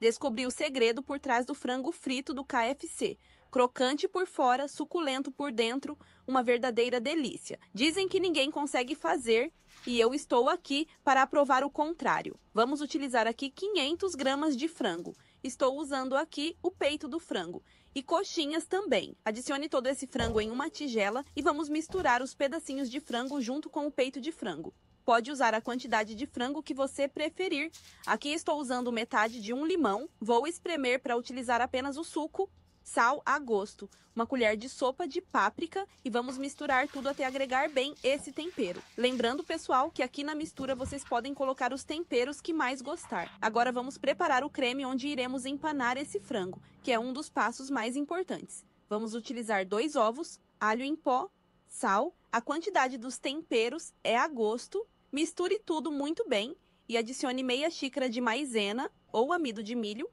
Descobri o segredo por trás do frango frito do KFC. Crocante por fora, suculento por dentro, uma verdadeira delícia. Dizem que ninguém consegue fazer e eu estou aqui para provar o contrário. Vamos utilizar aqui 500 gramas de frango. Estou usando aqui o peito do frango e coxinhas também. Adicione todo esse frango em uma tigela e vamos misturar os pedacinhos de frango junto com o peito de frango. Pode usar a quantidade de frango que você preferir. Aqui estou usando metade de um limão. Vou espremer para utilizar apenas o suco, sal a gosto, uma colher de sopa de páprica e vamos misturar tudo até agregar bem esse tempero. Lembrando, pessoal, que aqui na mistura vocês podem colocar os temperos que mais gostar. Agora vamos preparar o creme onde iremos empanar esse frango, que é um dos passos mais importantes. Vamos utilizar dois ovos, alho em pó, sal, a quantidade dos temperos é a gosto Misture tudo muito bem e adicione meia xícara de maizena ou amido de milho.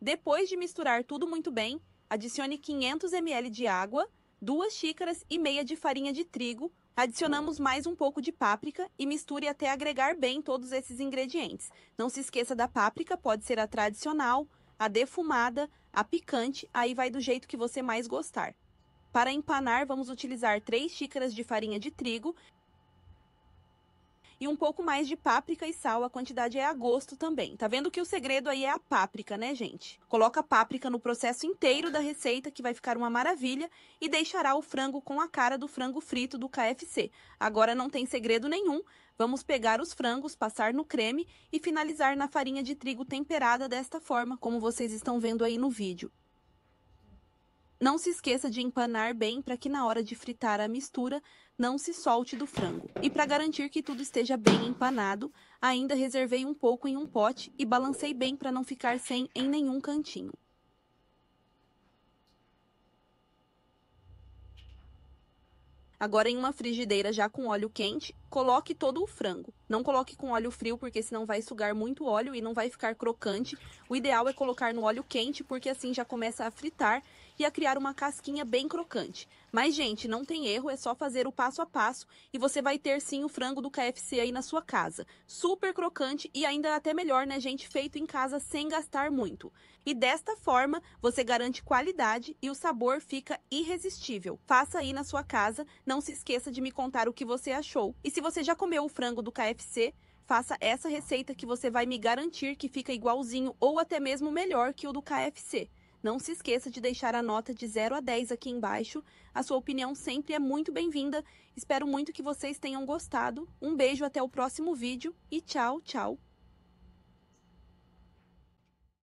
Depois de misturar tudo muito bem, adicione 500 ml de água, 2 xícaras e meia de farinha de trigo. Adicionamos mais um pouco de páprica e misture até agregar bem todos esses ingredientes. Não se esqueça da páprica, pode ser a tradicional, a defumada, a picante, aí vai do jeito que você mais gostar. Para empanar, vamos utilizar 3 xícaras de farinha de trigo e um pouco mais de páprica e sal. A quantidade é a gosto também. Tá vendo que o segredo aí é a páprica, né, gente? Coloca a páprica no processo inteiro da receita, que vai ficar uma maravilha, e deixará o frango com a cara do frango frito do KFC. Agora não tem segredo nenhum. Vamos pegar os frangos, passar no creme e finalizar na farinha de trigo temperada desta forma, como vocês estão vendo aí no vídeo. Não se esqueça de empanar bem para que na hora de fritar a mistura não se solte do frango. E para garantir que tudo esteja bem empanado, ainda reservei um pouco em um pote e balancei bem para não ficar sem em nenhum cantinho. Agora em uma frigideira já com óleo quente, coloque todo o frango. Não coloque com óleo frio, porque senão vai sugar muito óleo e não vai ficar crocante. O ideal é colocar no óleo quente, porque assim já começa a fritar e a criar uma casquinha bem crocante. Mas, gente, não tem erro, é só fazer o passo a passo e você vai ter sim o frango do KFC aí na sua casa. Super crocante e ainda é até melhor, né, gente? Feito em casa sem gastar muito. E desta forma, você garante qualidade e o sabor fica irresistível. Faça aí na sua casa, não se esqueça de me contar o que você achou. E se se você já comeu o frango do KFC, faça essa receita que você vai me garantir que fica igualzinho ou até mesmo melhor que o do KFC. Não se esqueça de deixar a nota de 0 a 10 aqui embaixo. A sua opinião sempre é muito bem-vinda. Espero muito que vocês tenham gostado. Um beijo até o próximo vídeo e tchau, tchau.